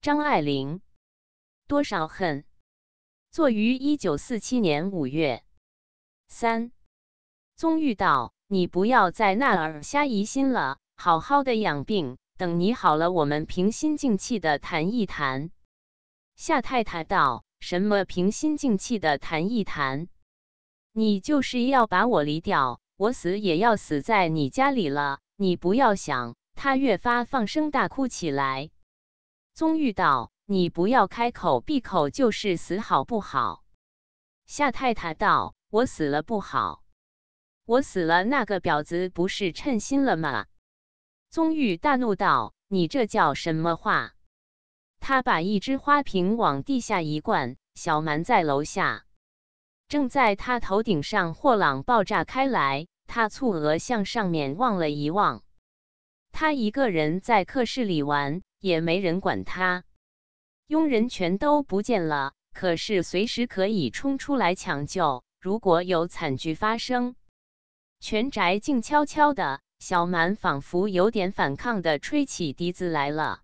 张爱玲，《多少恨》，作于一九四七年五月。三，宗玉道：“你不要在那儿瞎疑心了，好好的养病，等你好了，我们平心静气的谈一谈。”夏太太道：“什么平心静气的谈一谈？你就是要把我离掉，我死也要死在你家里了。你不要想。”她越发放声大哭起来。宗玉道：“你不要开口闭口就是死，好不好？”夏太太道：“我死了不好，我死了那个婊子不是称心了吗？”宗玉大怒道：“你这叫什么话？”他把一只花瓶往地下一灌，小蛮在楼下，正在他头顶上，货朗爆炸开来，他蹙额向上面望了一望，他一个人在客室里玩。也没人管他，佣人全都不见了。可是随时可以冲出来抢救。如果有惨剧发生，全宅静悄悄的。小满仿佛有点反抗的吹起笛子来了。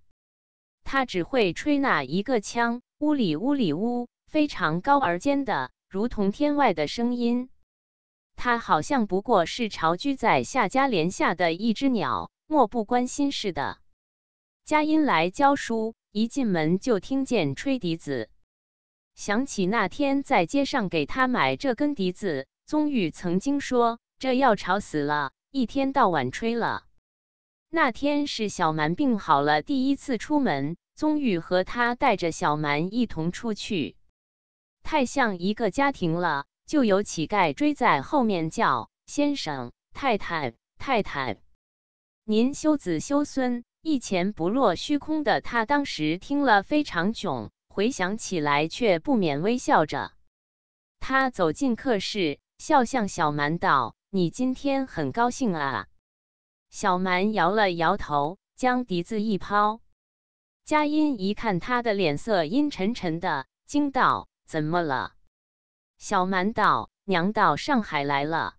他只会吹那一个腔，呜里呜里呜，非常高而尖的，如同天外的声音。他好像不过是巢居在夏家连下的一只鸟，漠不关心似的。佳音来教书，一进门就听见吹笛子。想起那天在街上给他买这根笛子，宗玉曾经说：“这要吵死了，一天到晚吹了。”那天是小蛮病好了，第一次出门，宗玉和他带着小蛮一同出去，太像一个家庭了。就有乞丐追在后面叫：“先生，太太，太太，您休子休孙。”一钱不落虚空的他，当时听了非常囧，回想起来却不免微笑着。他走进客室，笑向小蛮道：“你今天很高兴啊？”小蛮摇了摇头，将笛子一抛。佳音一看他的脸色阴沉沉的，惊道：“怎么了？”小蛮道：“娘到上海来了。”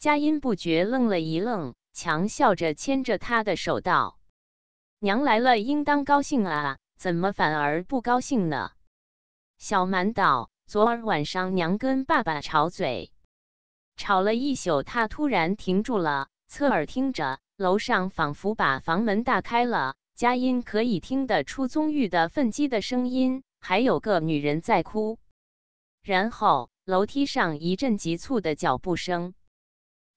佳音不觉愣了一愣，强笑着牵着他的手道。娘来了，应当高兴啊，怎么反而不高兴呢？小满道：“昨儿晚上，娘跟爸爸吵嘴，吵了一宿。他突然停住了，侧耳听着，楼上仿佛把房门大开了，佳音可以听得出宗玉的愤激的声音，还有个女人在哭。然后楼梯上一阵急促的脚步声，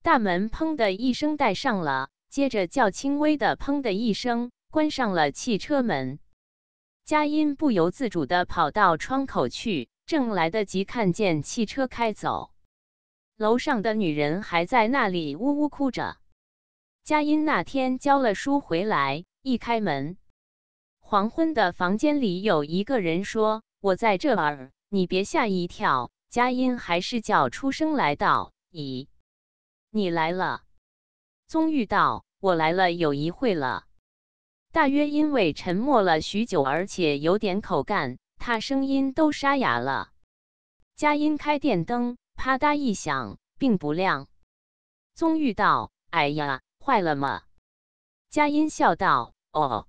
大门砰的一声带上了，接着较轻微的砰的一声。”关上了汽车门，佳音不由自主地跑到窗口去，正来得及看见汽车开走。楼上的女人还在那里呜呜哭着。佳音那天教了书回来，一开门，黄昏的房间里有一个人说：“我在这儿，你别吓一跳。”佳音还是叫出声来道：“咦，你来了？”宗玉道：“我来了有一会了。”大约因为沉默了许久，而且有点口干，他声音都沙哑了。佳音开电灯，啪嗒一响，并不亮。宗玉道：“哎呀，坏了吗？”佳音笑道：“哦，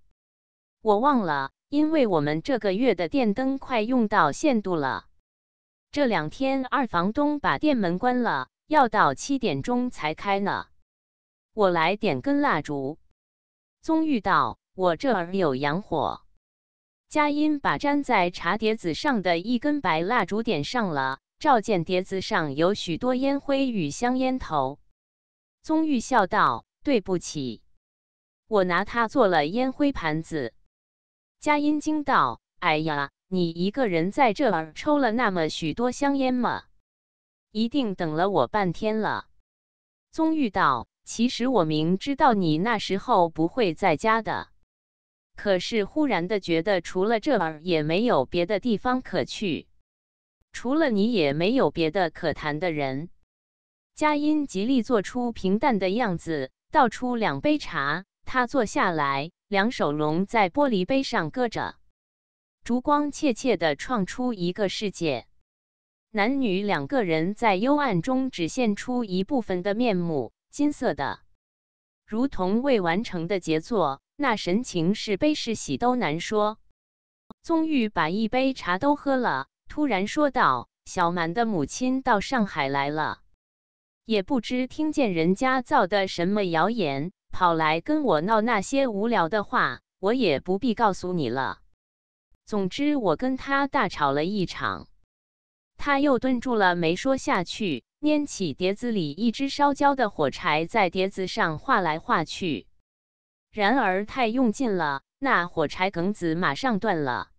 我忘了，因为我们这个月的电灯快用到限度了。这两天二房东把电门关了，要到七点钟才开呢。我来点根蜡烛。”宗玉道。我这儿有洋火。佳音把粘在茶碟子上的一根白蜡烛点上了，照见碟子上有许多烟灰与香烟头。宗玉笑道：“对不起，我拿它做了烟灰盘子。”佳音惊道：“哎呀，你一个人在这儿抽了那么许多香烟吗？一定等了我半天了。”宗玉道：“其实我明知道你那时候不会在家的。”可是忽然的觉得，除了这儿也没有别的地方可去，除了你也没有别的可谈的人。佳音极力做出平淡的样子，倒出两杯茶。他坐下来，两手拢在玻璃杯上搁着。烛光怯怯的创出一个世界，男女两个人在幽暗中只现出一部分的面目，金色的，如同未完成的杰作。那神情是悲是喜都难说。宗玉把一杯茶都喝了，突然说道：“小满的母亲到上海来了，也不知听见人家造的什么谣言，跑来跟我闹那些无聊的话。我也不必告诉你了。总之，我跟他大吵了一场。”他又顿住了，没说下去，捻起碟子里一支烧焦的火柴，在碟子上画来画去。然而太用劲了，那火柴梗子马上断了。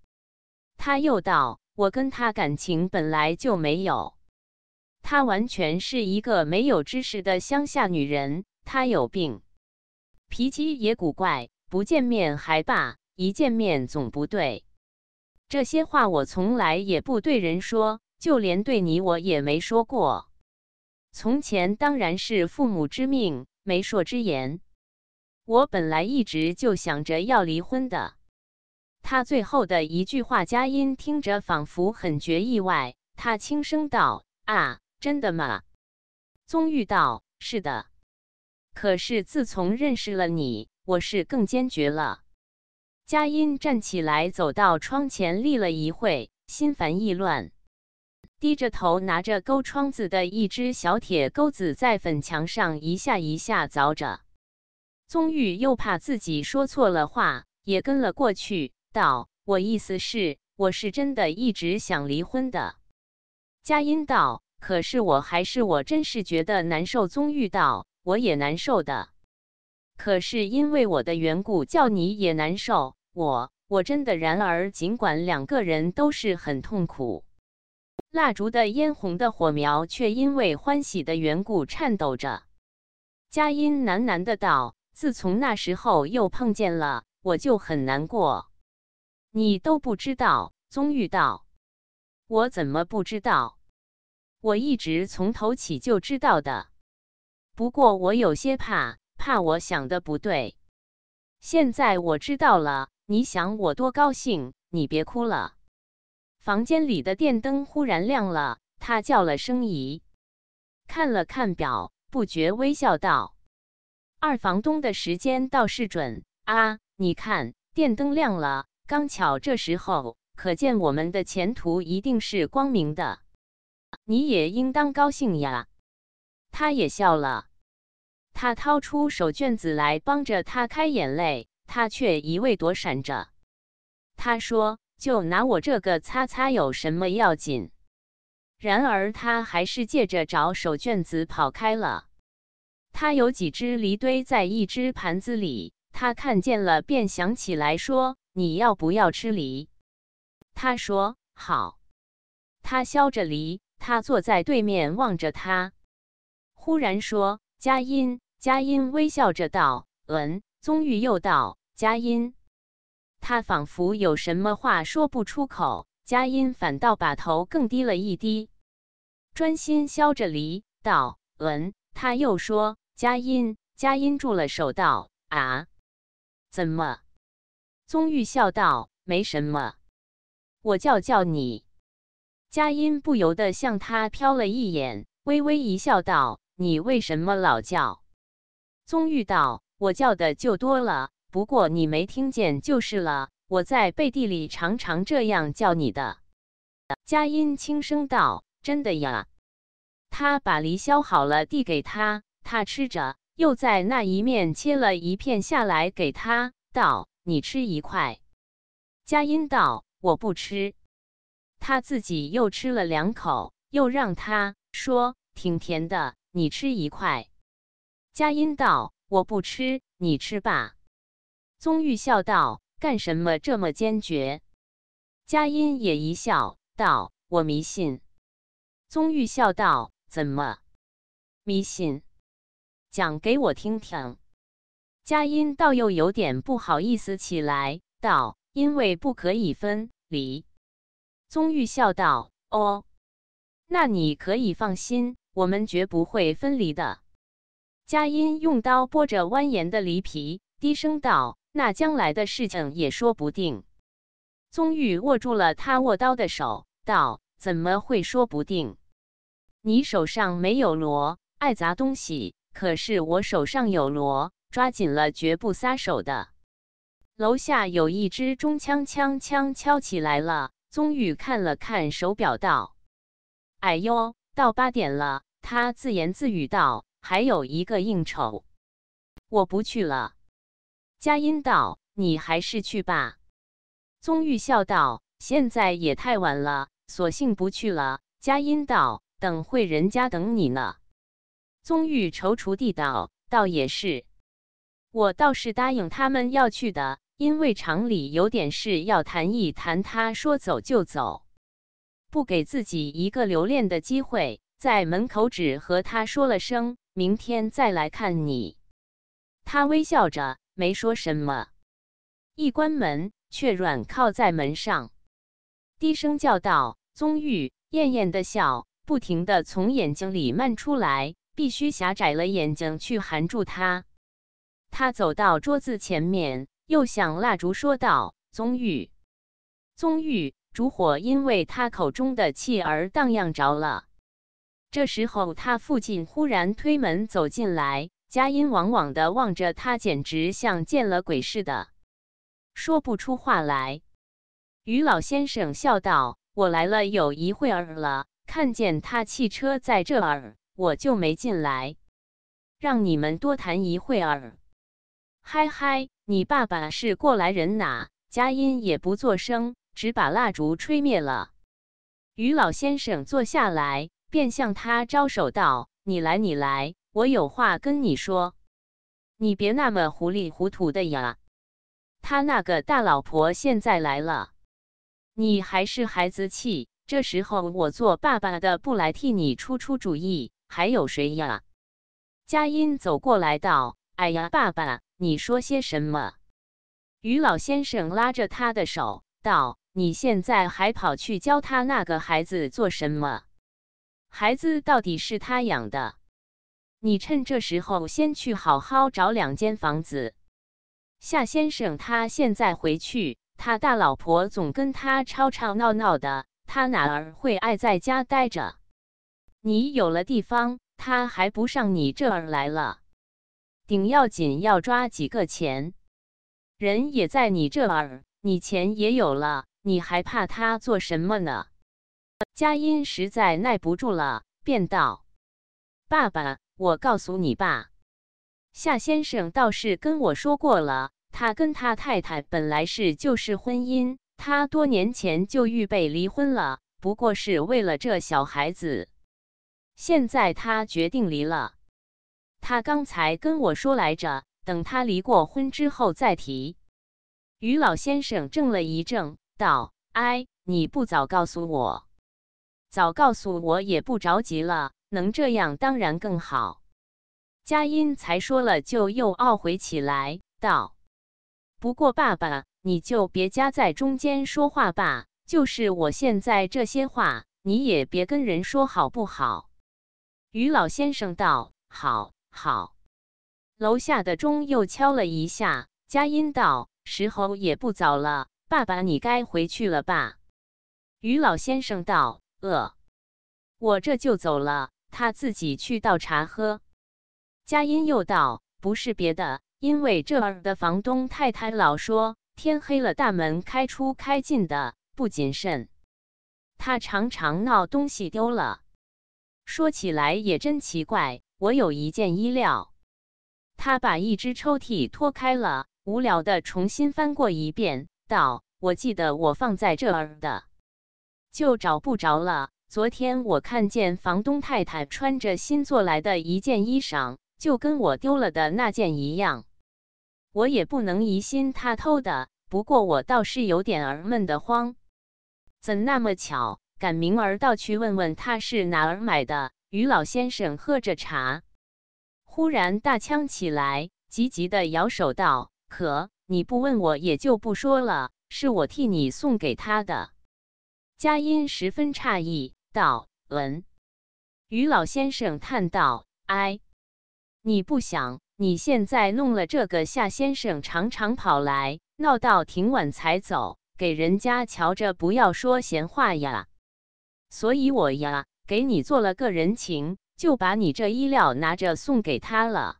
他又道：“我跟他感情本来就没有，她完全是一个没有知识的乡下女人。她有病，脾气也古怪。不见面还罢，一见面总不对。这些话我从来也不对人说，就连对你我也没说过。从前当然是父母之命，媒妁之言。”我本来一直就想着要离婚的。他最后的一句话，佳音听着仿佛很觉意外。他轻声道：“啊，真的吗？”宗玉道：“是的。”可是自从认识了你，我是更坚决了。佳音站起来，走到窗前，立了一会，心烦意乱，低着头，拿着钩窗子的一只小铁钩子，在粉墙上一下一下凿着。宗玉又怕自己说错了话，也跟了过去，道：“我意思是，我是真的一直想离婚的。”佳音道：“可是我还是，我真是觉得难受。”宗玉道：“我也难受的，可是因为我的缘故，叫你也难受。我，我真的。然而，尽管两个人都是很痛苦，蜡烛的嫣红的火苗却因为欢喜的缘故颤抖着。”佳音喃喃的道。自从那时候又碰见了，我就很难过。你都不知道，宗玉道。我怎么不知道？我一直从头起就知道的。不过我有些怕，怕我想的不对。现在我知道了，你想我多高兴！你别哭了。房间里的电灯忽然亮了，他叫了声“姨”，看了看表，不觉微笑道。二房东的时间倒是准啊！你看，电灯亮了，刚巧这时候，可见我们的前途一定是光明的。你也应当高兴呀。他也笑了。他掏出手绢子来帮着他开眼泪，他却一味躲闪着。他说：“就拿我这个擦擦有什么要紧？”然而他还是借着找手绢子跑开了。他有几只梨堆在一只盘子里，他看见了，便想起来说：“你要不要吃梨？”他说：“好。”他削着梨，他坐在对面望着他，忽然说：“佳音。”佳音微笑着道：“嗯。”宗玉又道：“佳音。”他仿佛有什么话说不出口，佳音反倒把头更低了一低，专心削着梨，道：“嗯。”他又说。佳音，佳音住了手，道：“啊，怎么？”宗玉笑道：“没什么，我叫叫你。”佳音不由得向他瞟了一眼，微微一笑道：“你为什么老叫？”宗玉道：“我叫的就多了，不过你没听见就是了。我在背地里常常这样叫你的。”佳音轻声道：“真的呀。”他把梨削好了，递给他。他吃着，又在那一面切了一片下来，给他道：“你吃一块。”佳音道：“我不吃。”他自己又吃了两口，又让他说：“挺甜的，你吃一块。”佳音道：“我不吃，你吃吧。”宗玉笑道：“干什么这么坚决？”佳音也一笑，道：“我迷信。”宗玉笑道：“怎么迷信？”讲给我听听，佳音倒又有点不好意思起来，道：“因为不可以分离。”宗玉笑道：“哦，那你可以放心，我们绝不会分离的。”佳音用刀剥着蜿蜒的梨皮，低声道：“那将来的事情也说不定。”宗玉握住了他握刀的手，道：“怎么会说不定？你手上没有锣，爱砸东西。”可是我手上有锣，抓紧了，绝不撒手的。楼下有一只钟，锵锵锵敲起来了。宗玉看了看手表，道：“哎呦，到八点了。”他自言自语道：“还有一个应酬，我不去了。”佳音道：“你还是去吧。”宗玉笑道：“现在也太晚了，索性不去了。”佳音道：“等会人家等你呢。”宗玉踌躇地道：“倒也是，我倒是答应他们要去的，因为厂里有点事要谈一谈。他说走就走，不给自己一个留恋的机会。在门口只和他说了声‘明天再来看你’，他微笑着没说什么。一关门，却软靠在门上，低声叫道：‘宗玉，艳艳的笑不停的从眼睛里漫出来。’”必须狭窄了眼睛去含住它。他走到桌子前面，又向蜡烛说道：“宗玉，宗玉，烛火因为他口中的气而荡漾着了。”这时候，他父亲忽然推门走进来，佳音往往的望着他，简直像见了鬼似的，说不出话来。于老先生笑道：“我来了有一会儿了，看见他汽车在这儿。”我就没进来，让你们多谈一会儿。嗨嗨，你爸爸是过来人呐！佳音也不作声，只把蜡烛吹灭了。于老先生坐下来，便向他招手道：“你来，你来，我有话跟你说。你别那么糊里糊涂的呀。他那个大老婆现在来了，你还是孩子气。这时候我做爸爸的不来替你出出主意。”还有谁呀？佳音走过来道：“哎呀，爸爸，你说些什么？”于老先生拉着他的手道：“你现在还跑去教他那个孩子做什么？孩子到底是他养的，你趁这时候先去好好找两间房子。夏先生他现在回去，他大老婆总跟他吵吵闹闹的，他哪儿会爱在家待着？”你有了地方，他还不上你这儿来了？顶要紧要抓几个钱，人也在你这儿，你钱也有了，你还怕他做什么呢？佳音实在耐不住了，便道：“爸爸，我告诉你吧，夏先生倒是跟我说过了，他跟他太太本来是就是婚姻，他多年前就预备离婚了，不过是为了这小孩子。”现在他决定离了。他刚才跟我说来着，等他离过婚之后再提。于老先生怔了一怔，道：“哎，你不早告诉我，早告诉我也不着急了。能这样当然更好。”佳音才说了，就又懊悔起来，道：“不过爸爸，你就别夹在中间说话吧。就是我现在这些话，你也别跟人说，好不好？”于老先生道：“好，好。”楼下的钟又敲了一下。佳音道：“时候也不早了，爸爸你该回去了吧？”于老先生道：“呃，我这就走了。”他自己去倒茶喝。佳音又道：“不是别的，因为这儿的房东太太老说天黑了大门开出开进的不谨慎，他常常闹东西丢了。”说起来也真奇怪，我有一件衣料。他把一只抽屉拖开了，无聊的重新翻过一遍，道：“我记得我放在这儿的，就找不着了。昨天我看见房东太太穿着新做来的一件衣裳，就跟我丢了的那件一样。我也不能疑心他偷的，不过我倒是有点儿闷得慌。怎那么巧？”赶明儿倒去问问他是哪儿买的。于老先生喝着茶，忽然大呛起来，急急地摇手道：“可你不问我也就不说了，是我替你送给他的。”佳音十分诧异，道：“嗯。”于老先生叹道：“哎，你不想你现在弄了这个？夏先生常常跑来，闹到挺晚才走，给人家瞧着，不要说闲话呀。”所以我呀，给你做了个人情，就把你这衣料拿着送给他了。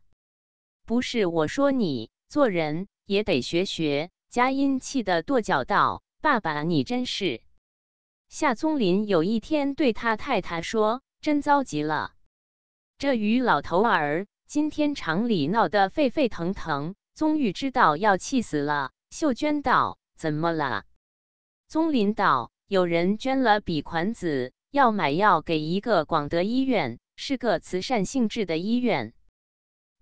不是我说你，做人也得学学。佳音气得跺脚道：“爸爸，你真是！”夏宗林有一天对他太太说：“真着急了，这于老头儿今天厂里闹得沸沸腾腾。”宗玉知道要气死了。秀娟道：“怎么了？”宗林道。有人捐了笔款子，要买药给一个广德医院，是个慈善性质的医院。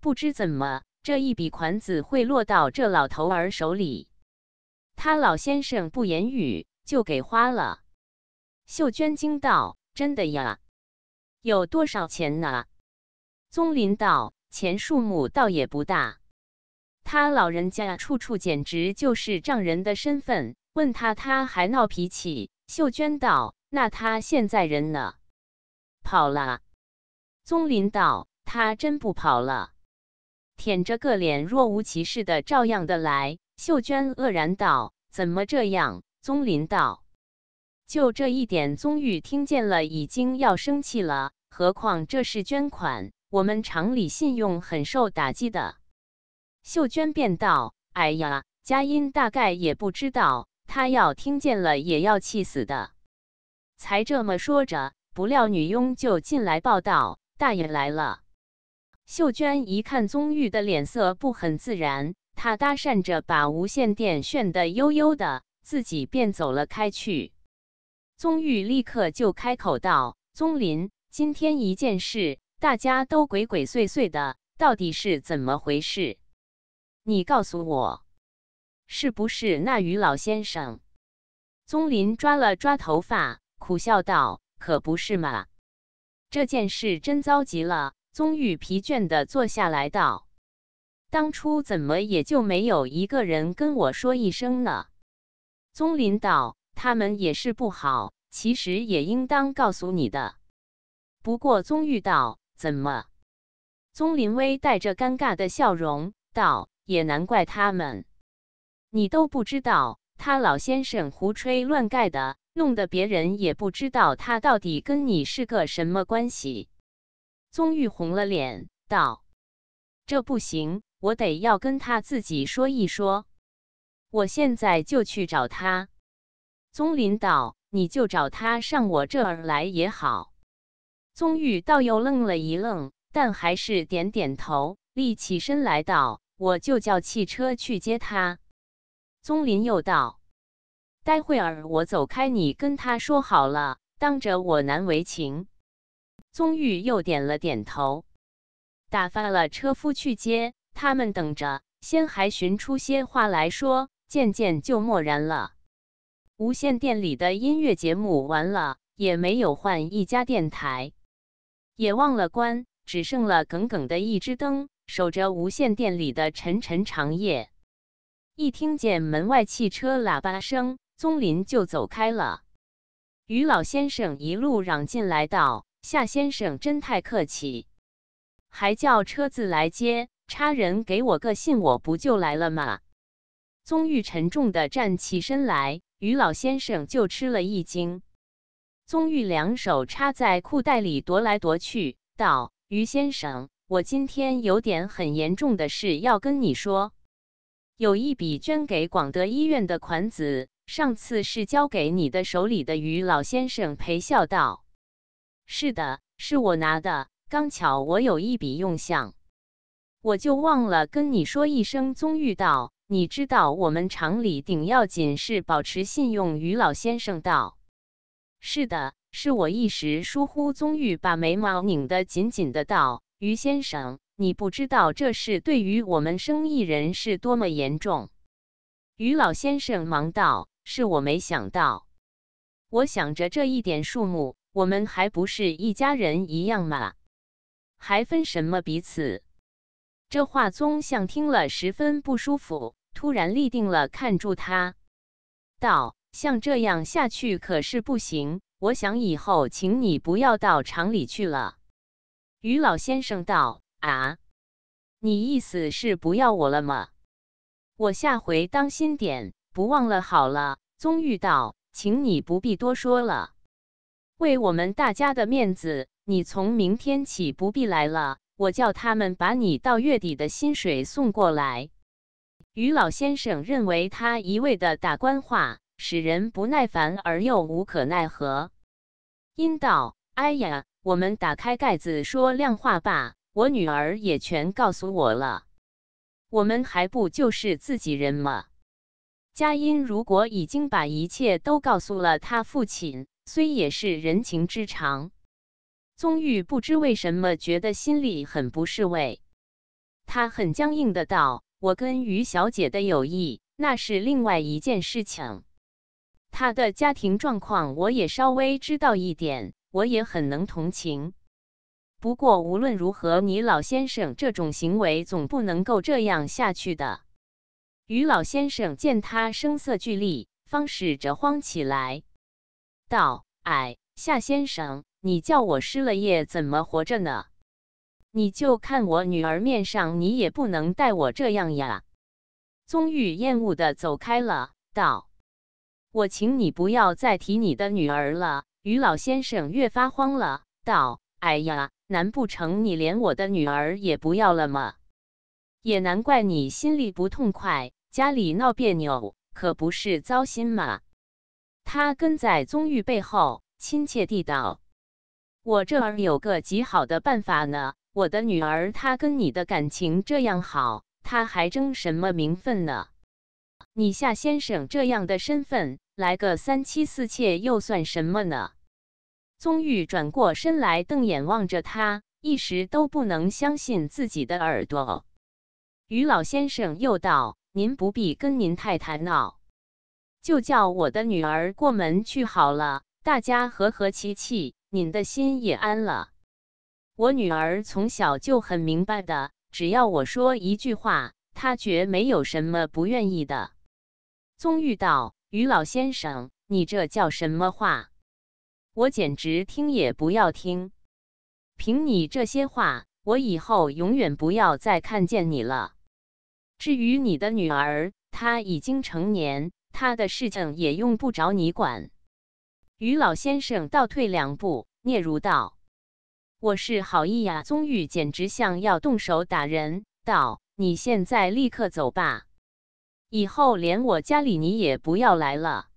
不知怎么，这一笔款子会落到这老头儿手里。他老先生不言语，就给花了。秀娟惊道：“真的呀？有多少钱呢？”宗林道：“钱数目倒也不大。他老人家处处简直就是仗人的身份，问他他还闹脾气。”秀娟道：“那他现在人呢？跑了。”宗林道：“他真不跑了，舔着个脸，若无其事的，照样的来。”秀娟愕然道：“怎么这样？”宗林道：“就这一点。”宗玉听见了，已经要生气了。何况这是捐款，我们厂里信用很受打击的。秀娟便道：“哎呀，佳音大概也不知道。”他要听见了，也要气死的，才这么说着。不料女佣就进来报道：“大爷来了。”秀娟一看宗玉的脸色不很自然，她搭讪着把无线电炫得悠悠的，自己便走了开去。宗玉立刻就开口道：“宗林，今天一件事，大家都鬼鬼祟祟的，到底是怎么回事？你告诉我。”是不是那于老先生？宗林抓了抓头发，苦笑道：“可不是嘛，这件事真糟急了。”宗玉疲倦地坐下来道：“当初怎么也就没有一个人跟我说一声呢？”宗林道：“他们也是不好，其实也应当告诉你的。”不过宗玉道：“怎么？”宗林微带着尴尬的笑容道：“也难怪他们。”你都不知道，他老先生胡吹乱盖的，弄得别人也不知道他到底跟你是个什么关系。宗玉红了脸道：“这不行，我得要跟他自己说一说。我现在就去找他。”宗林道：“你就找他上我这儿来也好。”宗玉倒又愣了一愣，但还是点点头，立起身来道：“我就叫汽车去接他。”宗林又道：“待会儿我走开，你跟他说好了，当着我难为情。”宗玉又点了点头，打发了车夫去接他们，等着。先还寻出些话来说，渐渐就默然了。无线电里的音乐节目完了，也没有换一家电台，也忘了关，只剩了耿耿的一支灯，守着无线电里的沉沉长夜。一听见门外汽车喇叭声，宗林就走开了。于老先生一路嚷进来道：“夏先生真太客气，还叫车子来接，差人给我个信，我不就来了吗？”宗玉沉重地站起身来，于老先生就吃了一惊。宗玉两手插在裤袋里踱来踱去，道：“于先生，我今天有点很严重的事要跟你说。”有一笔捐给广德医院的款子，上次是交给你的手里的。于老先生陪笑道：“是的，是我拿的。刚巧我有一笔用项，我就忘了跟你说一声。”宗玉道：“你知道我们厂里顶要紧是保持信用。”于老先生道：“是的，是我一时疏忽。”宗玉把眉毛拧得紧紧的道：“于先生。”你不知道这事对于我们生意人是多么严重。”于老先生忙道，“是我没想到。我想着这一点数目，我们还不是一家人一样吗？还分什么彼此？”这话宗像听了十分不舒服，突然立定了，看住他，道：“像这样下去可是不行。我想以后请你不要到厂里去了。”于老先生道。啊，你意思是不要我了吗？我下回当心点，不忘了好了。宗玉道，请你不必多说了。为我们大家的面子，你从明天起不必来了。我叫他们把你到月底的薪水送过来。于老先生认为他一味的打官话，使人不耐烦而又无可奈何，因道：“哎呀，我们打开盖子说亮话吧。”我女儿也全告诉我了，我们还不就是自己人吗？佳音如果已经把一切都告诉了他父亲，虽也是人情之常，宗玉不知为什么觉得心里很不是味，他很僵硬的道：“我跟于小姐的友谊那是另外一件事情，她的家庭状况我也稍微知道一点，我也很能同情。”不过无论如何，你老先生这种行为总不能够这样下去的。于老先生见他声色俱厉，方使着慌起来，道：“哎，夏先生，你叫我失了业，怎么活着呢？你就看我女儿面上，你也不能待我这样呀。”宗玉厌恶的走开了，道：“我请你不要再提你的女儿了。”于老先生越发慌了，道：“哎呀！”难不成你连我的女儿也不要了吗？也难怪你心里不痛快，家里闹别扭，可不是糟心吗？他跟在宗玉背后，亲切地道：“我这儿有个极好的办法呢。我的女儿，她跟你的感情这样好，她还争什么名分呢？你夏先生这样的身份，来个三妻四妾又算什么呢？”宗玉转过身来，瞪眼望着他，一时都不能相信自己的耳朵。于老先生又道：“您不必跟您太太闹，就叫我的女儿过门去好了，大家和和气气，您的心也安了。我女儿从小就很明白的，只要我说一句话，她绝没有什么不愿意的。”宗玉道：“于老先生，你这叫什么话？”我简直听也不要听！凭你这些话，我以后永远不要再看见你了。至于你的女儿，她已经成年，她的事情也用不着你管。于老先生倒退两步，嗫嚅道：“我是好意呀。”宗玉简直像要动手打人，道：“你现在立刻走吧，以后连我家里你也不要来了。”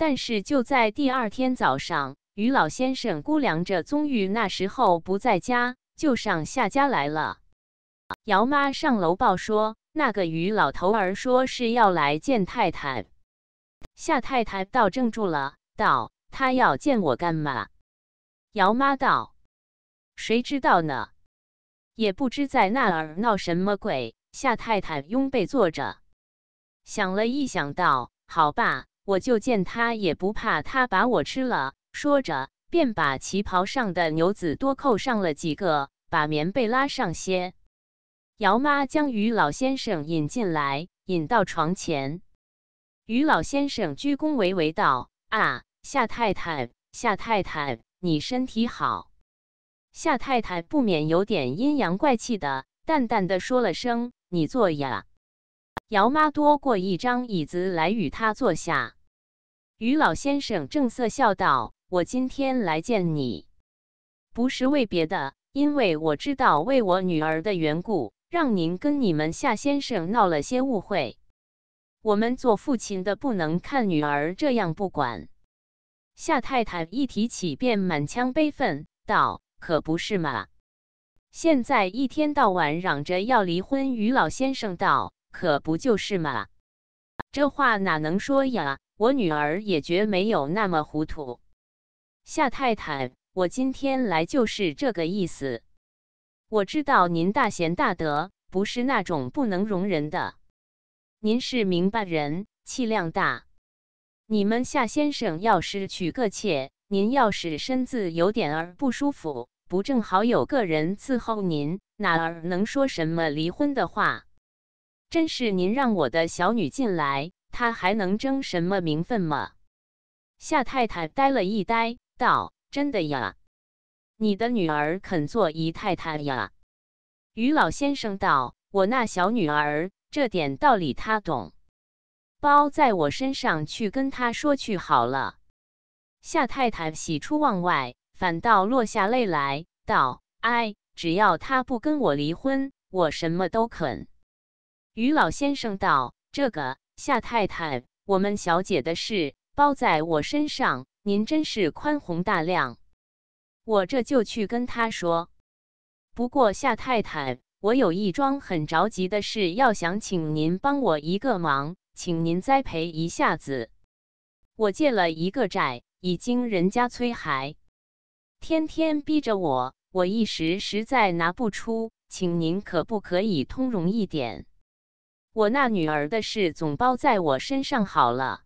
但是就在第二天早上，于老先生估量着宗玉那时候不在家，就上夏家来了。姚妈上楼报说：“那个于老头儿说是要来见太太。”夏太太倒怔住了，道：“他要见我干嘛？”姚妈道：“谁知道呢？也不知在那儿闹什么鬼。”夏太太拥被坐着，想了一想，道：“好吧。”我就见他也不怕，他把我吃了。说着，便把旗袍上的牛子多扣上了几个，把棉被拉上些。姚妈将于老先生引进来，引到床前。于老先生鞠躬为维道：“啊，夏太太，夏太太，你身体好。”夏太太不免有点阴阳怪气的，淡淡的说了声：“你坐呀。”姚妈多过一张椅子来与他坐下。于老先生正色笑道：“我今天来见你，不是为别的，因为我知道为我女儿的缘故，让您跟你们夏先生闹了些误会。我们做父亲的不能看女儿这样不管。”夏太太一提起便满腔悲愤道：“可不是嘛！现在一天到晚嚷着要离婚。”于老先生道。可不就是嘛！这话哪能说呀？我女儿也绝没有那么糊涂。夏太太，我今天来就是这个意思。我知道您大贤大德，不是那种不能容人的。您是明白人，气量大。你们夏先生要是娶个妾，您要是身子有点儿不舒服，不正好有个人伺候您？哪儿能说什么离婚的话？真是您让我的小女进来，她还能争什么名分吗？夏太太呆了一呆，道：“真的呀，你的女儿肯做姨太太呀？”于老先生道：“我那小女儿这点道理她懂，包在我身上去跟她说去好了。”夏太太喜出望外，反倒落下泪来，道：“哎，只要她不跟我离婚，我什么都肯。”于老先生道：“这个夏太太，我们小姐的事包在我身上。您真是宽宏大量，我这就去跟她说。不过夏太太，我有一桩很着急的事，要想请您帮我一个忙，请您栽培一下子。我借了一个债，已经人家催还，天天逼着我，我一时实在拿不出，请您可不可以通融一点？”我那女儿的事总包在我身上好了。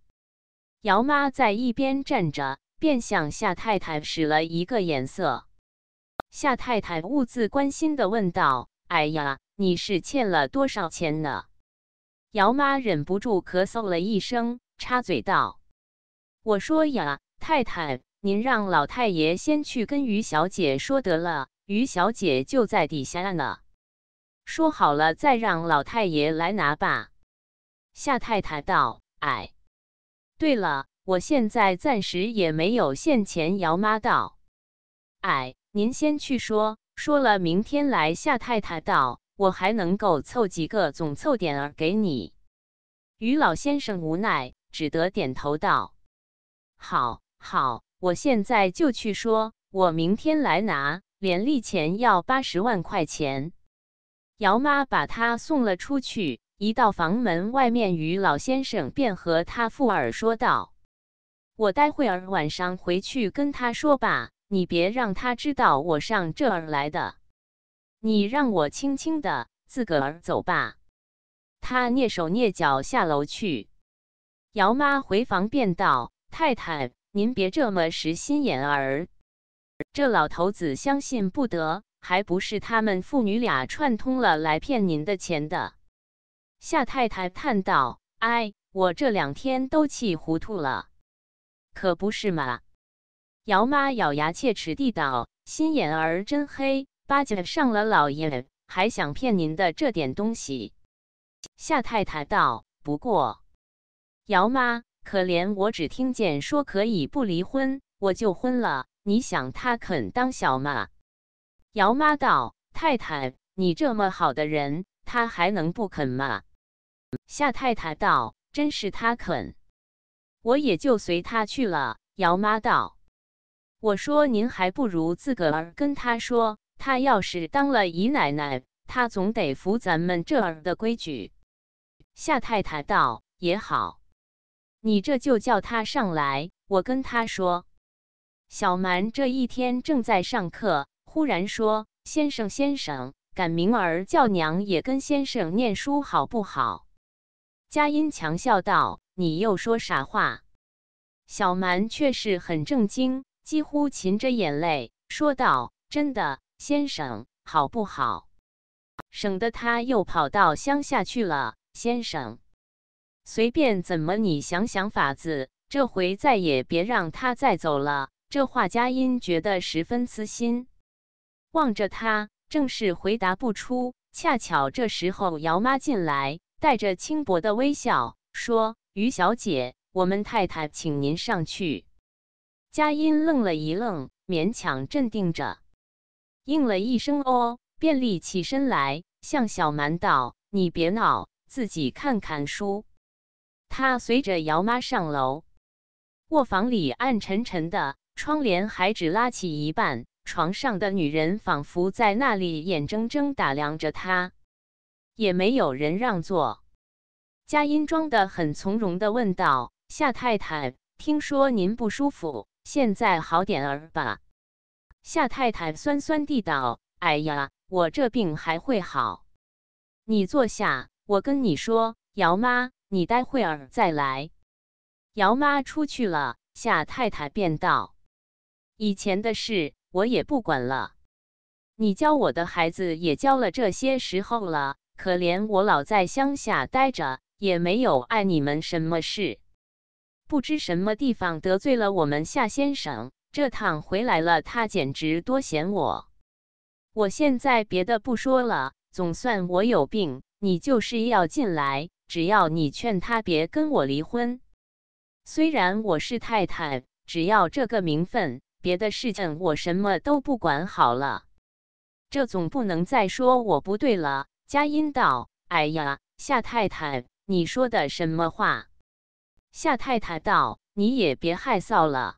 姚妈在一边站着，便向夏太太使了一个眼色。夏太太兀自关心的问道：“哎呀，你是欠了多少钱呢？”姚妈忍不住咳嗽了一声，插嘴道：“我说呀，太太，您让老太爷先去跟于小姐说得了，于小姐就在底下呢。”说好了，再让老太爷来拿吧。夏太太道：“哎，对了，我现在暂时也没有现钱。”姚妈道：“哎，您先去说，说了明天来。”夏太太道：“我还能够凑几个，总凑点儿给你。”于老先生无奈，只得点头道：“好，好，我现在就去说，我明天来拿。连利钱要八十万块钱。”姚妈把他送了出去，一到房门外面，于老先生便和他附耳说道：“我待会儿晚上回去跟他说吧，你别让他知道我上这儿来的。你让我轻轻的自个儿走吧。”他蹑手蹑脚下楼去。姚妈回房便道：“太太，您别这么实心眼儿，这老头子相信不得。”还不是他们父女俩串通了来骗您的钱的，夏太太叹道：“哎，我这两天都气糊涂了，可不是嘛？”姚妈咬牙切齿地道：“心眼儿真黑，巴结上了老爷，还想骗您的这点东西。”夏太太道：“不过，姚妈，可怜我只听见说可以不离婚，我就婚了。你想他肯当小吗？”姚妈道：“太太，你这么好的人，他还能不肯吗？”夏太太道：“真是他肯，我也就随他去了。”姚妈道：“我说您还不如自个儿跟他说，他要是当了姨奶奶，他总得服咱们这儿的规矩。”夏太太道：“也好，你这就叫他上来，我跟他说。”小蛮这一天正在上课。忽然说：“先生，先生，赶明儿叫娘也跟先生念书好不好？”佳音强笑道：“你又说傻话。”小蛮却是很正经，几乎噙着眼泪说道：“真的，先生好不好？省得他又跑到乡下去了。”先生，随便怎么你想想法子，这回再也别让他再走了。这话佳音觉得十分私心。望着他，正是回答不出。恰巧这时候，姚妈进来，带着轻薄的微笑说：“于小姐，我们太太请您上去。”佳音愣了一愣，勉强镇定着，应了一声“哦”，便立起身来，向小蛮道：“你别闹，自己看看书。”她随着姚妈上楼，卧房里暗沉沉的，窗帘还只拉起一半。床上的女人仿佛在那里眼睁睁打量着他，也没有人让座。佳音装得很从容地问道：“夏太太，听说您不舒服，现在好点儿吧？”夏太太酸酸地道：“哎呀，我这病还会好？你坐下，我跟你说。姚妈，你待会儿再来。”姚妈出去了，夏太太便道：“以前的事。”我也不管了，你教我的孩子也教了这些时候了。可怜我老在乡下待着，也没有碍你们什么事。不知什么地方得罪了我们夏先生，这趟回来了，他简直多嫌我。我现在别的不说了，总算我有病，你就是要进来，只要你劝他别跟我离婚。虽然我是太太，只要这个名分。别的事情我什么都不管好了，这总不能再说我不对了。佳音道：“哎呀，夏太太，你说的什么话？”夏太太道：“你也别害臊了，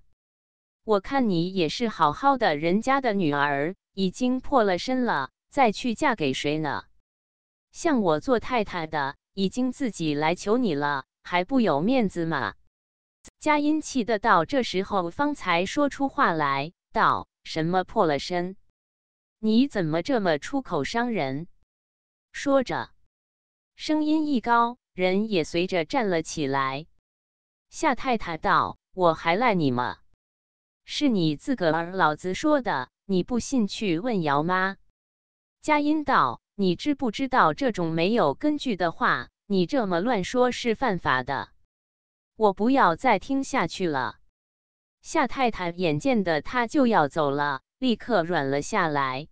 我看你也是好好的人家的女儿，已经破了身了，再去嫁给谁呢？像我做太太的，已经自己来求你了，还不有面子吗？”佳音气的道：“这时候方才说出话来，道什么破了身？你怎么这么出口伤人？”说着，声音一高，人也随着站了起来。夏太太道：“我还赖你吗？是你自个儿老子说的，你不信去问姚妈。”佳音道：“你知不知道这种没有根据的话？你这么乱说，是犯法的。”我不要再听下去了。夏太太眼见的他就要走了，立刻软了下来，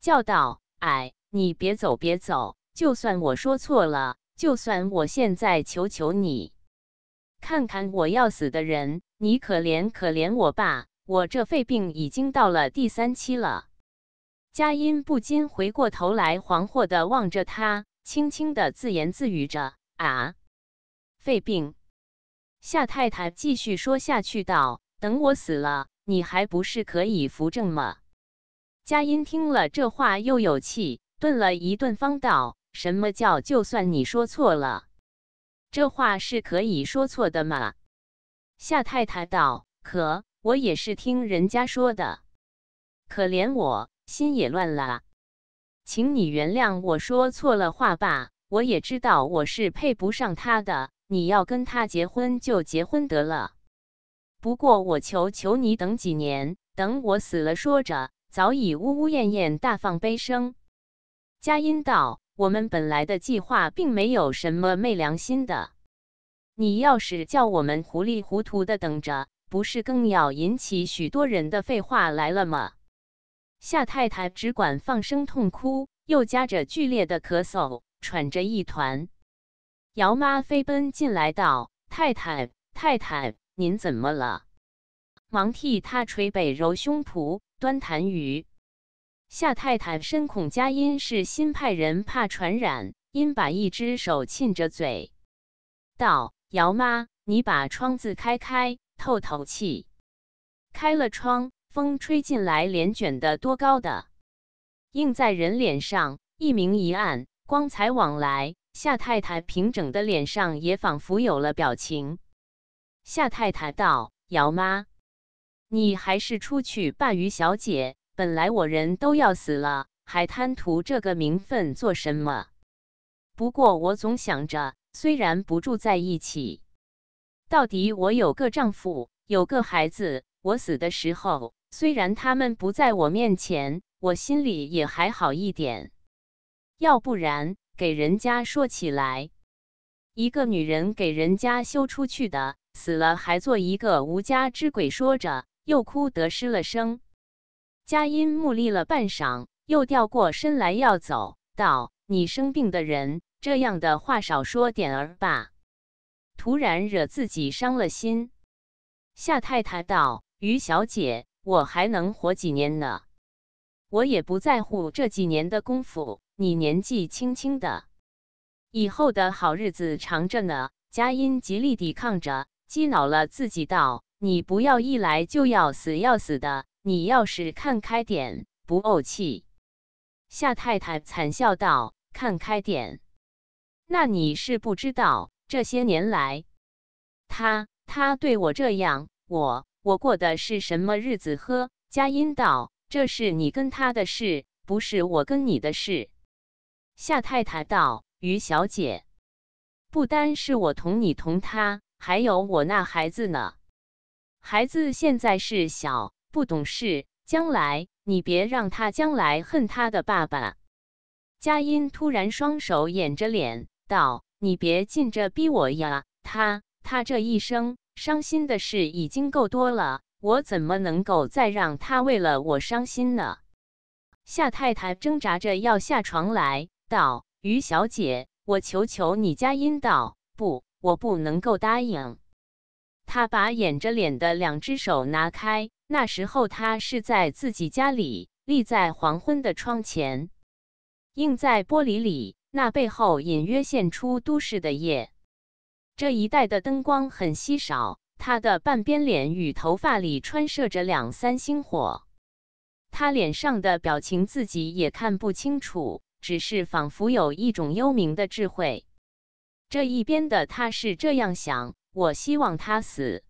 叫道：“哎，你别走，别走！就算我说错了，就算我现在求求你，看看我要死的人，你可怜可怜我吧！我这肺病已经到了第三期了。”佳音不禁回过头来，惶惑地望着他，轻轻地自言自语着：“啊，肺病。”夏太太继续说下去道：“等我死了，你还不是可以扶正吗？”佳音听了这话又有气，顿了一顿方道：“什么叫就算你说错了，这话是可以说错的吗？”夏太太道：“可我也是听人家说的，可怜我心也乱了，请你原谅我说错了话吧。我也知道我是配不上他的。”你要跟他结婚就结婚得了，不过我求求你等几年，等我死了。说着，早已呜呜咽咽，大放悲声。佳音道：“我们本来的计划并没有什么昧良心的，你要是叫我们糊里糊涂的等着，不是更要引起许多人的废话来了吗？”夏太太只管放声痛哭，又夹着剧烈的咳嗽，喘着一团。姚妈飞奔进来道：“太太，太太，您怎么了？”忙替他捶背、揉胸脯、端痰盂。夏太太深恐佳音是新派人，怕传染，因把一只手沁着嘴，道：“姚妈，你把窗子开开，透透气。”开了窗，风吹进来，帘卷得多高的，映在人脸上，一明一暗，光彩往来。夏太太平整的脸上也仿佛有了表情。夏太太道：“姚妈，你还是出去吧，于小姐本来我人都要死了，还贪图这个名分做什么？不过我总想着，虽然不住在一起，到底我有个丈夫，有个孩子。我死的时候，虽然他们不在我面前，我心里也还好一点。要不然……”给人家说起来，一个女人给人家休出去的，死了还做一个无家之鬼。说着又哭得失了声。佳音木立了半晌，又掉过身来要走，道：“你生病的人，这样的话少说点儿吧。”突然惹自己伤了心。夏太太道：“于小姐，我还能活几年呢？我也不在乎这几年的功夫。”你年纪轻轻的，以后的好日子长着呢。佳音极力抵抗着，激恼了自己道：“你不要一来就要死要死的，你要是看开点，不怄气。”夏太太惨笑道：“看开点。”那你是不知道，这些年来，他他对我这样，我我过的是什么日子呵？佳音道：“这是你跟他的事，不是我跟你的事。”夏太太道：“于小姐，不单是我同你同他，还有我那孩子呢。孩子现在是小，不懂事，将来你别让他将来恨他的爸爸。”佳音突然双手掩着脸道：“你别尽着逼我呀！他他这一生伤心的事已经够多了，我怎么能够再让他为了我伤心呢？”夏太太挣扎着要下床来。道：“于小姐，我求求你加阴道。”不，我不能够答应。他把掩着脸的两只手拿开。那时候他是在自己家里，立在黄昏的窗前，映在玻璃里。那背后隐约现出都市的夜。这一带的灯光很稀少。他的半边脸与头发里穿射着两三星火。他脸上的表情自己也看不清楚。只是仿佛有一种幽冥的智慧，这一边的他是这样想：我希望他死，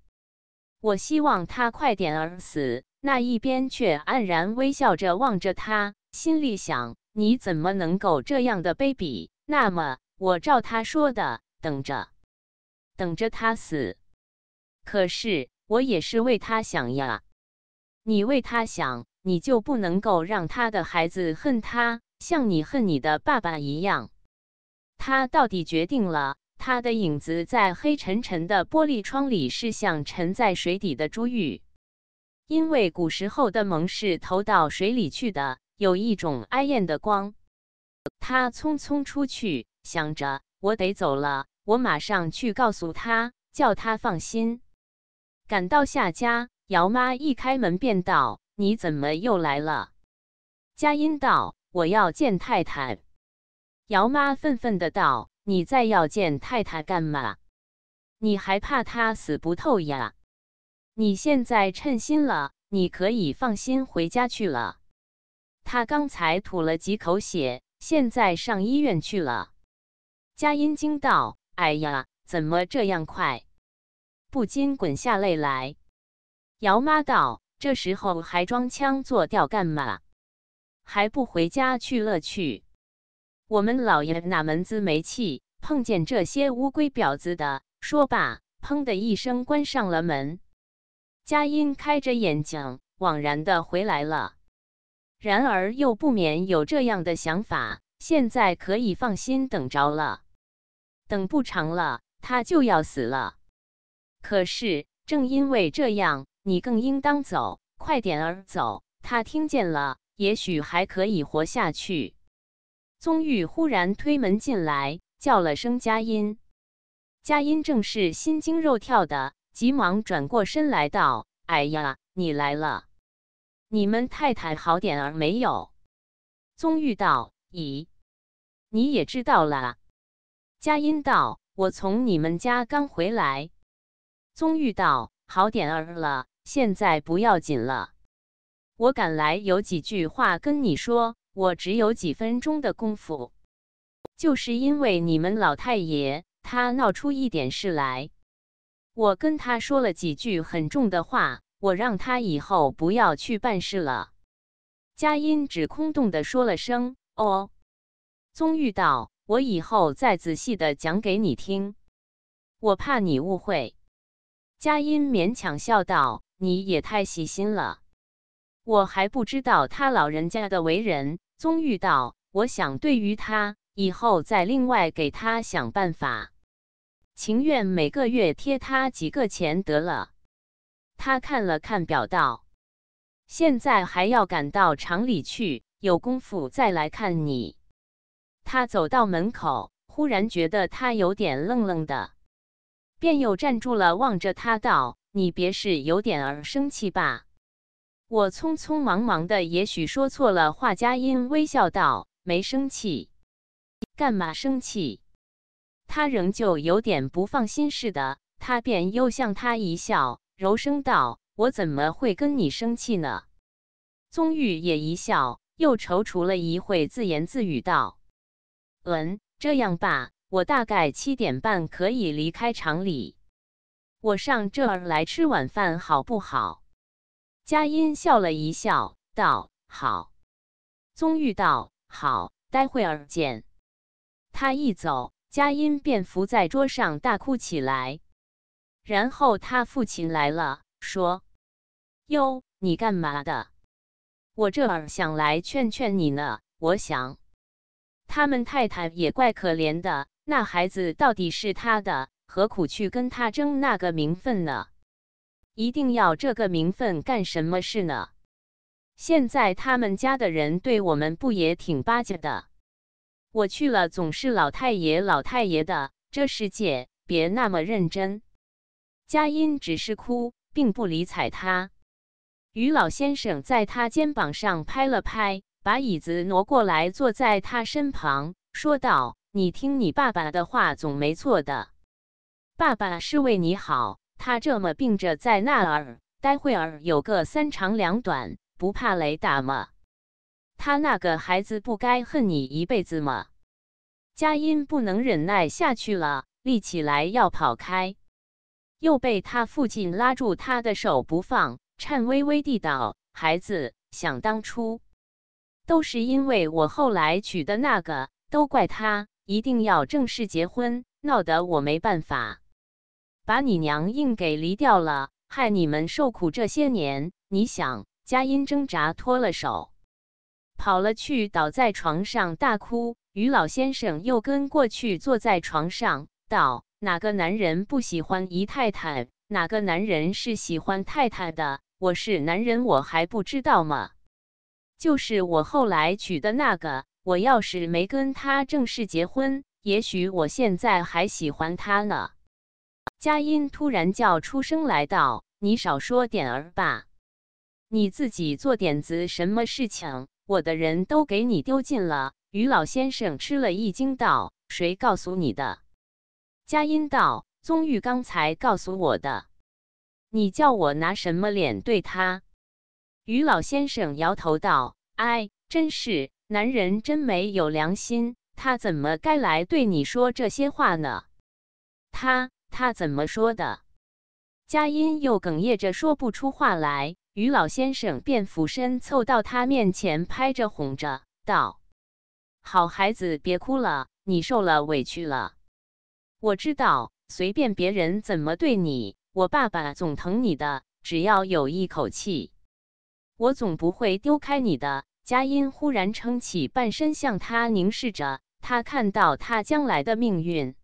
我希望他快点而死。那一边却黯然微笑着望着他，心里想：你怎么能够这样的卑鄙？那么，我照他说的等着，等着他死。可是我也是为他想呀，你为他想，你就不能够让他的孩子恨他。像你恨你的爸爸一样，他到底决定了。他的影子在黑沉沉的玻璃窗里，是像沉在水底的珠玉，因为古时候的蒙是投到水里去的，有一种哀艳的光。他匆匆出去，想着我得走了，我马上去告诉他，叫他放心。赶到夏家，姚妈一开门便道：“你怎么又来了？”佳音道。我要见太太，姚妈愤愤的道：“你再要见太太干嘛？你还怕她死不透呀？你现在称心了，你可以放心回家去了。他刚才吐了几口血，现在上医院去了。”佳音惊道：“哎呀，怎么这样快？”不禁滚下泪来。姚妈道：“这时候还装腔作调干嘛？”还不回家去乐去？我们老爷哪门子没气？碰见这些乌龟婊子的。说罢，砰的一声关上了门。佳音开着眼睛，惘然的回来了。然而又不免有这样的想法：现在可以放心等着了，等不长了，他就要死了。可是正因为这样，你更应当走，快点儿走。他听见了。也许还可以活下去。宗玉忽然推门进来，叫了声“佳音”。佳音正是心惊肉跳的，急忙转过身来道：“哎呀，你来了！你们太太好点儿没有？”宗玉道：“咦，你也知道了？”佳音道：“我从你们家刚回来。”宗玉道：“好点儿了，现在不要紧了。”我赶来有几句话跟你说，我只有几分钟的功夫，就是因为你们老太爷他闹出一点事来，我跟他说了几句很重的话，我让他以后不要去办事了。佳音只空洞的说了声“哦”。宗玉道：“我以后再仔细的讲给你听，我怕你误会。”佳音勉强笑道：“你也太细心了。”我还不知道他老人家的为人，宗玉道。我想，对于他以后再另外给他想办法，情愿每个月贴他几个钱得了。他看了看表，道：“现在还要赶到厂里去，有功夫再来看你。”他走到门口，忽然觉得他有点愣愣的，便又站住了，望着他道：“你别是有点儿生气吧？”我匆匆忙忙的，也许说错了。华佳音微笑道：“没生气，干嘛生气？”他仍旧有点不放心似的，他便又向他一笑，柔声道：“我怎么会跟你生气呢？”宗玉也一笑，又踌躇了一会，自言自语道：“嗯，这样吧，我大概七点半可以离开厂里，我上这儿来吃晚饭好不好？”佳音笑了一笑，道：“好。”宗玉道：“好，待会儿见。”他一走，佳音便伏在桌上大哭起来。然后他父亲来了，说：“哟，你干嘛的？我这儿想来劝劝你呢。我想，他们太太也怪可怜的，那孩子到底是他的，何苦去跟他争那个名分呢？”一定要这个名分干什么事呢？现在他们家的人对我们不也挺巴结的？我去了总是老太爷老太爷的，这世界别那么认真。佳音只是哭，并不理睬他。于老先生在他肩膀上拍了拍，把椅子挪过来，坐在他身旁，说道：“你听你爸爸的话，总没错的。爸爸是为你好。”他这么病着，在那儿待会儿有个三长两短，不怕雷打吗？他那个孩子不该恨你一辈子吗？佳音不能忍耐下去了，立起来要跑开，又被他父亲拉住他的手不放，颤巍巍地道：“孩子，想当初都是因为我后来娶的那个，都怪他，一定要正式结婚，闹得我没办法。”把你娘硬给离掉了，害你们受苦这些年。你想，佳音挣扎脱了手，跑了去，倒在床上大哭。于老先生又跟过去，坐在床上道：“哪个男人不喜欢姨太太？哪个男人是喜欢太太的？我是男人，我还不知道吗？就是我后来娶的那个。我要是没跟他正式结婚，也许我现在还喜欢他呢。”佳音突然叫出声来道：“你少说点儿吧，你自己做点子什么事情？我的人都给你丢尽了。”于老先生吃了一惊道：“谁告诉你的？”佳音道：“宗玉刚才告诉我的。”你叫我拿什么脸对他？于老先生摇头道：“哎，真是男人真没有良心，他怎么该来对你说这些话呢？”他。他怎么说的？佳音又哽咽着说不出话来。于老先生便俯身凑到他面前，拍着哄着道：“好孩子，别哭了，你受了委屈了。我知道，随便别人怎么对你，我爸爸总疼你的。只要有一口气，我总不会丢开你的。”佳音忽然撑起半身，向他凝视着，他看到他将来的命运。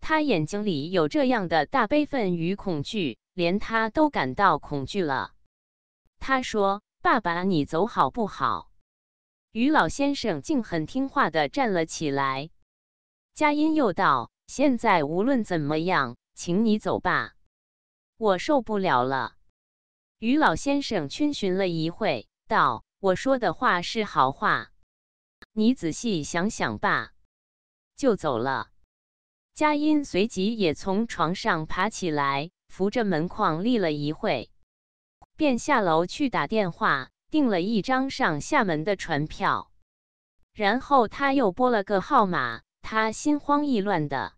他眼睛里有这样的大悲愤与恐惧，连他都感到恐惧了。他说：“爸爸，你走好不好？”于老先生竟很听话地站了起来。佳音又道：“现在无论怎么样，请你走吧，我受不了了。”于老先生逡巡了一会，道：“我说的话是好话，你仔细想想吧。”就走了。佳音随即也从床上爬起来，扶着门框立了一会，便下楼去打电话，订了一张上厦门的船票。然后他又拨了个号码，他心慌意乱的，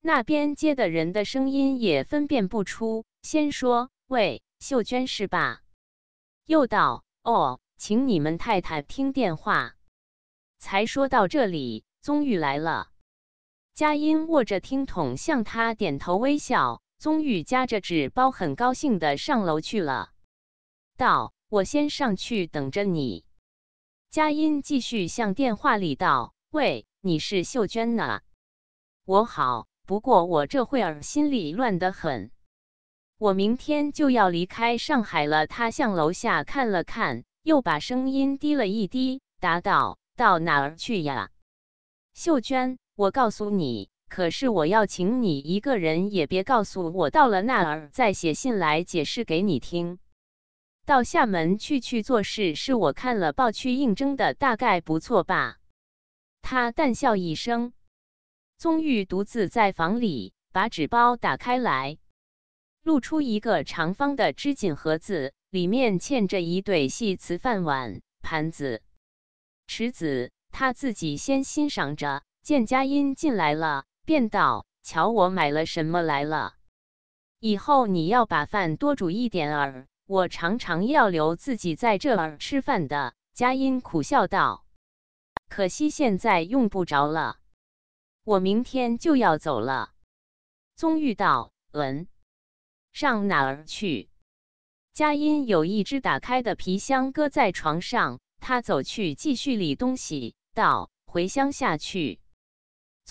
那边接的人的声音也分辨不出。先说：“喂，秀娟是吧？”又道：“哦，请你们太太听电话。”才说到这里，宗玉来了。佳音握着听筒，向他点头微笑。宗玉夹着纸包，很高兴地上楼去了。道：“我先上去等着你。”佳音继续向电话里道：“喂，你是秀娟呐？我好。不过我这会儿心里乱得很。我明天就要离开上海了。”他向楼下看了看，又把声音低了一低，答道：“到哪儿去呀，秀娟？”我告诉你，可是我要请你一个人也别告诉我，到了那儿再写信来解释给你听。到厦门去去做事，是我看了报去应征的，大概不错吧？他淡笑一声。宗玉独自在房里，把纸包打开来，露出一个长方的织锦盒子，里面嵌着一对细瓷饭碗、盘子、池子。他自己先欣赏着。见佳音进来了，便道：“瞧我买了什么来了。以后你要把饭多煮一点儿，我常常要留自己在这儿吃饭的。”佳音苦笑道：“可惜现在用不着了，我明天就要走了。”宗玉道：“嗯，上哪儿去？”佳音有一只打开的皮箱搁在床上，他走去继续理东西，道：“回乡下去。”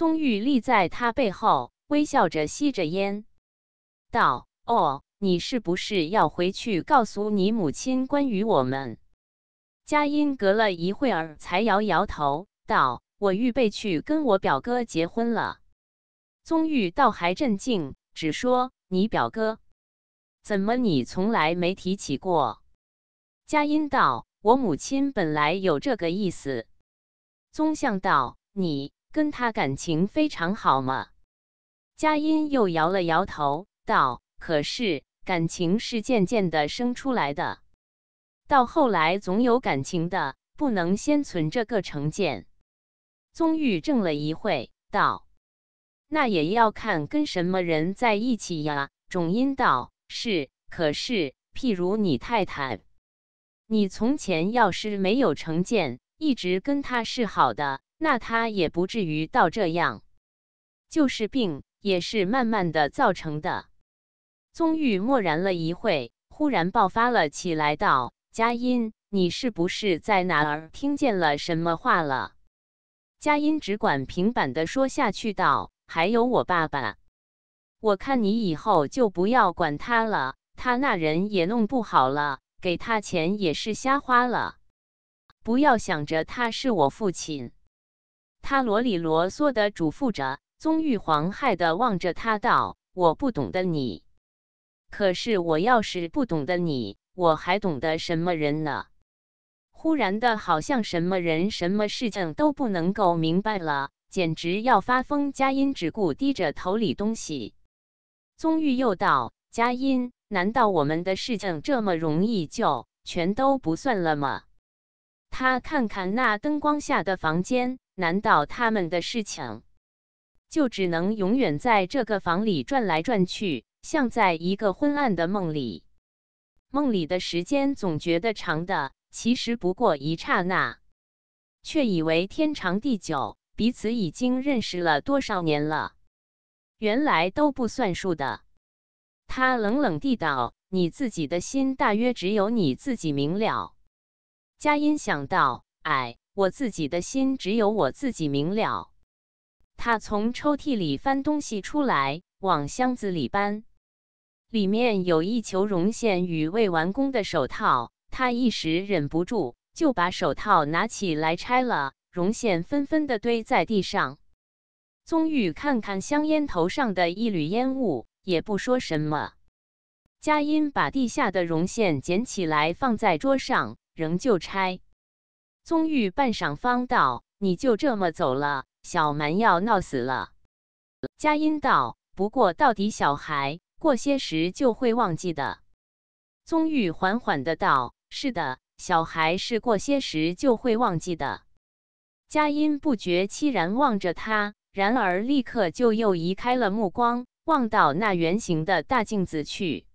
宗玉立在他背后，微笑着吸着烟，道：“哦，你是不是要回去告诉你母亲关于我们？”佳音隔了一会儿才摇摇头，道：“我预备去跟我表哥结婚了。”宗玉倒还镇静，只说：“你表哥？怎么你从来没提起过？”佳音道：“我母亲本来有这个意思。”宗相道：“你。”跟他感情非常好吗？佳音又摇了摇头，道：“可是感情是渐渐的生出来的，到后来总有感情的，不能先存这个成见。”宗玉怔了一会，道：“那也要看跟什么人在一起呀。”种音道：“是，可是譬如你太太，你从前要是没有成见，一直跟他是好的。”那他也不至于到这样，就是病也是慢慢的造成的。宗玉默然了一会，忽然爆发了起来，道：“佳音，你是不是在哪儿听见了什么话了？”佳音只管平板的说下去，道：“还有我爸爸，我看你以后就不要管他了，他那人也弄不好了，给他钱也是瞎花了，不要想着他是我父亲。”他啰里啰嗦的嘱咐着，宗玉皇害的望着他道：“我不懂得你，可是我要是不懂得你，我还懂得什么人呢？”忽然的，好像什么人、什么事情都不能够明白了，简直要发疯。佳音只顾低着头理东西，宗玉又道：“佳音，难道我们的事情这么容易就全都不算了吗？”他看看那灯光下的房间。难道他们的事情就只能永远在这个房里转来转去，像在一个昏暗的梦里？梦里的时间总觉得长的，其实不过一刹那，却以为天长地久。彼此已经认识了多少年了，原来都不算数的。他冷冷地道：“你自己的心，大约只有你自己明了。”佳音想到，哎。我自己的心只有我自己明了。他从抽屉里翻东西出来，往箱子里搬。里面有一球绒线与未完工的手套。他一时忍不住，就把手套拿起来拆了。绒线纷纷地堆在地上。宗玉看看香烟头上的一缕烟雾，也不说什么。佳音把地下的绒线捡起来放在桌上，仍旧拆。宗玉半晌方道：“你就这么走了？小蛮要闹死了。”佳音道：“不过，到底小孩过些时就会忘记的。”宗玉缓缓的道：“是的，小孩是过些时就会忘记的。”佳音不觉凄然望着他，然而立刻就又移开了目光，望到那圆形的大镜子去，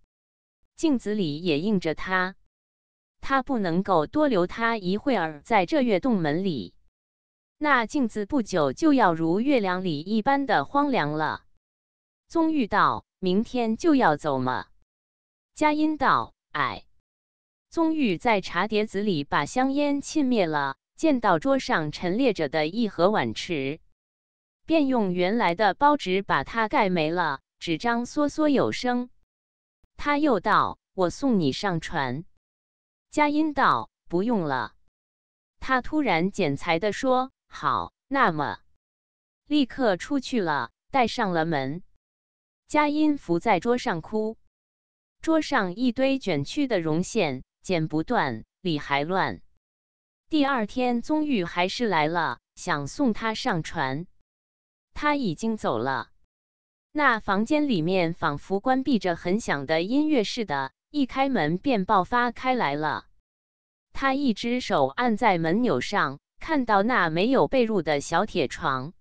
镜子里也映着他。他不能够多留他一会儿在这月洞门里，那镜子不久就要如月亮里一般的荒凉了。宗玉道：“明天就要走吗？”佳音道：“哎。”宗玉在茶碟子里把香烟浸灭了，见到桌上陈列着的一盒碗池，便用原来的包纸把它盖没了，纸张缩缩有声。他又道：“我送你上船。”佳音道：“不用了。”他突然剪裁的说：“好，那么立刻出去了，带上了门。”佳音伏在桌上哭，桌上一堆卷曲的绒线，剪不断，理还乱。第二天，宗玉还是来了，想送他上船，他已经走了。那房间里面仿佛关闭着很响的音乐似的。一开门便爆发开来了。他一只手按在门钮上，看到那没有被褥的小铁床，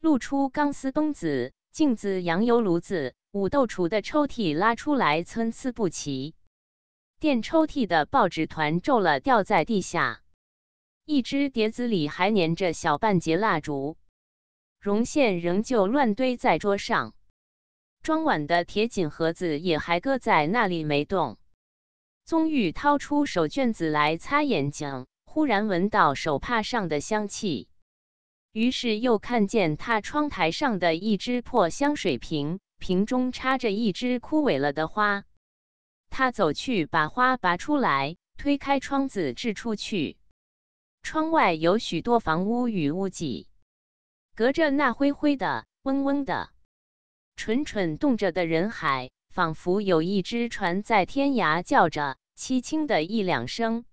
露出钢丝绷子镜子、洋油炉子、五斗橱的抽屉拉出来，参差不齐。垫抽屉的报纸团皱了，掉在地下。一只碟子里还粘着小半截蜡烛，绒线仍旧乱堆在桌上。装碗的铁锦盒子也还搁在那里没动。宗玉掏出手绢子来擦眼睛，忽然闻到手帕上的香气，于是又看见他窗台上的一只破香水瓶，瓶中插着一只枯萎了的花。他走去把花拔出来，推开窗子掷出去。窗外有许多房屋与屋脊，隔着那灰灰的、嗡嗡的。蠢蠢动着的人海，仿佛有一只船在天涯叫着，凄清的一两声。